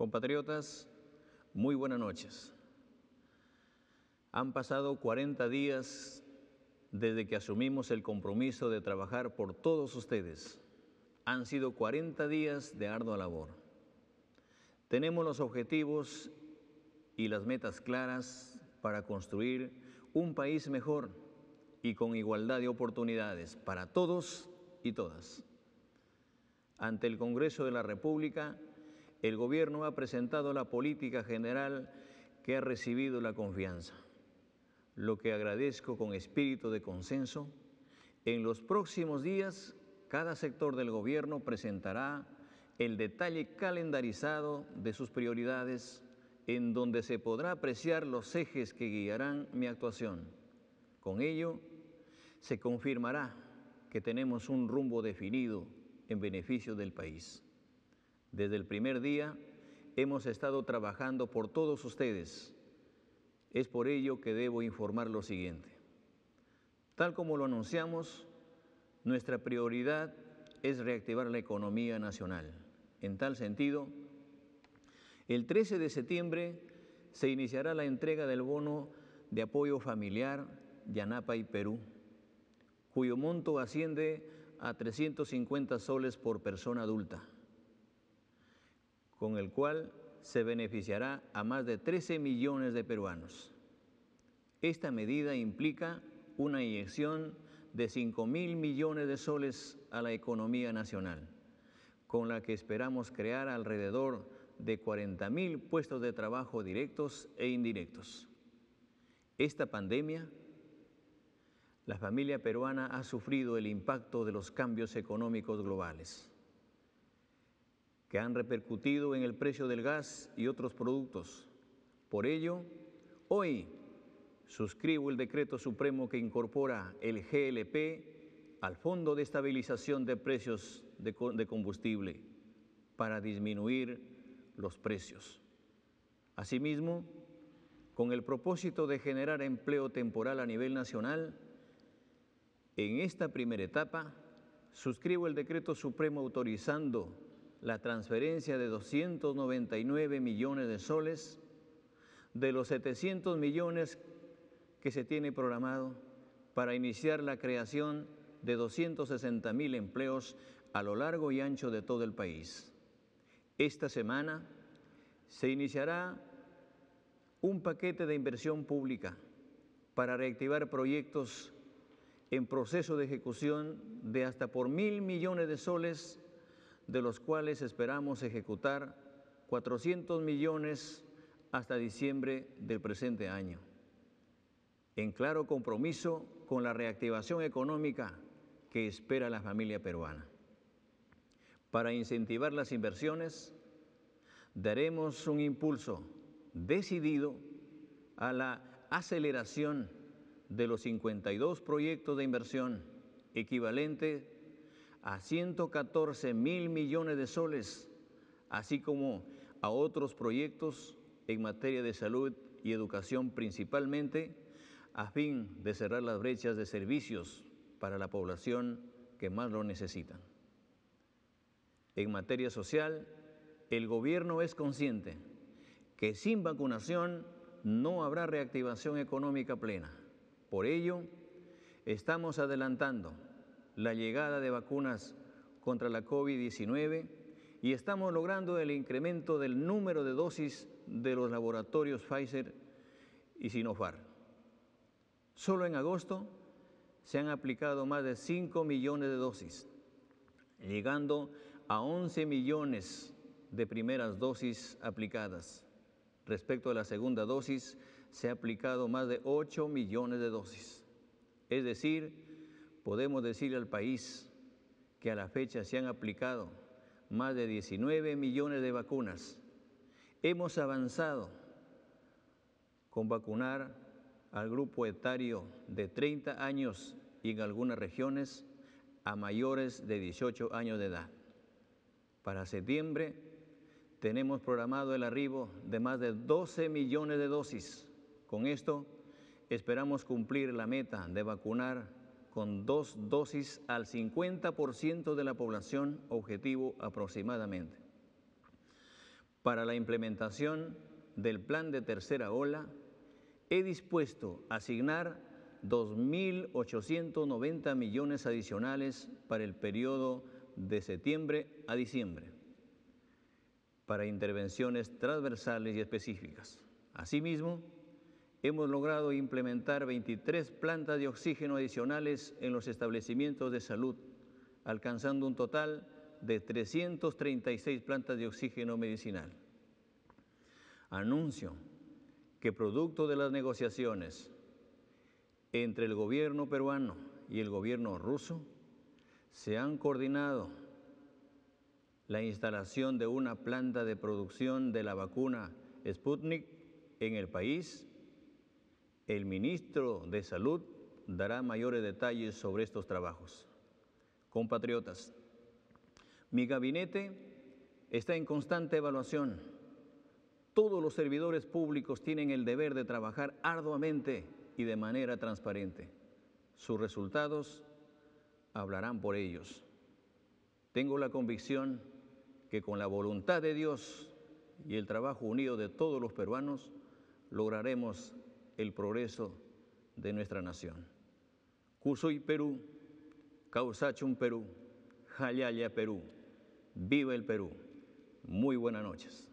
Compatriotas, muy buenas noches. Han pasado 40 días desde que asumimos el compromiso de trabajar por todos ustedes. Han sido 40 días de ardua labor. Tenemos los objetivos y las metas claras para construir un país mejor y con igualdad de oportunidades para todos y todas. Ante el Congreso de la República, el gobierno ha presentado la política general que ha recibido la confianza, lo que agradezco con espíritu de consenso. En los próximos días, cada sector del gobierno presentará el detalle calendarizado de sus prioridades, en donde se podrá apreciar los ejes que guiarán mi actuación. Con ello, se confirmará que tenemos un rumbo definido en beneficio del país. Desde el primer día hemos estado trabajando por todos ustedes. Es por ello que debo informar lo siguiente. Tal como lo anunciamos, nuestra prioridad es reactivar la economía nacional. En tal sentido, el 13 de septiembre se iniciará la entrega del bono de apoyo familiar Anapa y Perú, cuyo monto asciende a 350 soles por persona adulta con el cual se beneficiará a más de 13 millones de peruanos. Esta medida implica una inyección de 5 mil millones de soles a la economía nacional, con la que esperamos crear alrededor de 40 mil puestos de trabajo directos e indirectos. Esta pandemia, la familia peruana ha sufrido el impacto de los cambios económicos globales que han repercutido en el precio del gas y otros productos. Por ello, hoy suscribo el decreto supremo que incorpora el GLP al Fondo de Estabilización de Precios de, Combustible para disminuir los precios. Asimismo, con el propósito de generar empleo temporal a nivel nacional, en esta primera etapa suscribo el decreto supremo autorizando la transferencia de 299 millones de soles de los 700 millones que se tiene programado para iniciar la creación de 260 mil empleos a lo largo y ancho de todo el país. Esta semana se iniciará un paquete de inversión pública para reactivar proyectos en proceso de ejecución de hasta por mil millones de soles de los cuales esperamos ejecutar 400 millones hasta diciembre del presente año. En claro compromiso con la reactivación económica que espera la familia peruana. Para incentivar las inversiones, daremos un impulso decidido a la aceleración de los 52 proyectos de inversión equivalente a 114 mil millones de soles, así como a otros proyectos en materia de salud y educación principalmente, a fin de cerrar las brechas de servicios para la población que más lo necesita. En materia social, el gobierno es consciente que sin vacunación no habrá reactivación económica plena. Por ello, estamos adelantando la llegada de vacunas contra la COVID-19 y estamos logrando el incremento del número de dosis de los laboratorios Pfizer y Sinopharm. Solo en agosto se han aplicado más de 5 millones de dosis, llegando a 11 millones de primeras dosis aplicadas. Respecto a la segunda dosis, se ha aplicado más de 8 millones de dosis. Es decir, podemos decirle al país que a la fecha se han aplicado más de 19 millones de vacunas. Hemos avanzado con vacunar al grupo etario de 30 años y en algunas regiones a mayores de 18 años de edad. Para septiembre tenemos programado el arribo de más de 12 millones de dosis. Con esto esperamos cumplir la meta de vacunar con dos dosis al 50% de la población objetivo aproximadamente. Para la implementación del plan de tercera ola, he dispuesto asignar 2.890 millones adicionales para el periodo de septiembre a diciembre para intervenciones transversales y específicas. Asimismo, hemos logrado implementar 23 plantas de oxígeno adicionales en los establecimientos de salud, alcanzando un total de 336 plantas de oxígeno medicinal. Anuncio que producto de las negociaciones entre el gobierno peruano y el gobierno ruso, se han coordinado la instalación de una planta de producción de la vacuna Sputnik en el país el ministro de Salud dará mayores detalles sobre estos trabajos. Compatriotas, mi gabinete está en constante evaluación. Todos los servidores públicos tienen el deber de trabajar arduamente y de manera transparente. Sus resultados hablarán por ellos. Tengo la convicción que con la voluntad de Dios y el trabajo unido de todos los peruanos lograremos el progreso de nuestra nación. Cusuy, Perú, Causachum, Perú, Jayaya, Perú. Viva el Perú. Muy buenas noches.